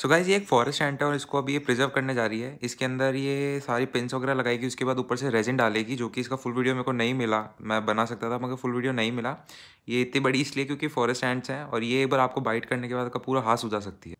so guys ये एक forest एंट है और इसको अभी ये प्रिजर्व करने जा रही है इसके अंदर ये सारी पिंस वगैरह लगाएगी उसके बाद ऊपर से रेजिन डालेगी जो कि इसका फुल वीडियो मेरे को नहीं मिला मैं बना सकता था मगर फुल वीडियो नहीं मिला ये इतनी बड़ी इसलिए क्योंकि फॉरेस्ट एंट्स हैं और ये एक बार आपको बाइट करने के बाद का पूरा हाथ सुझा सकती है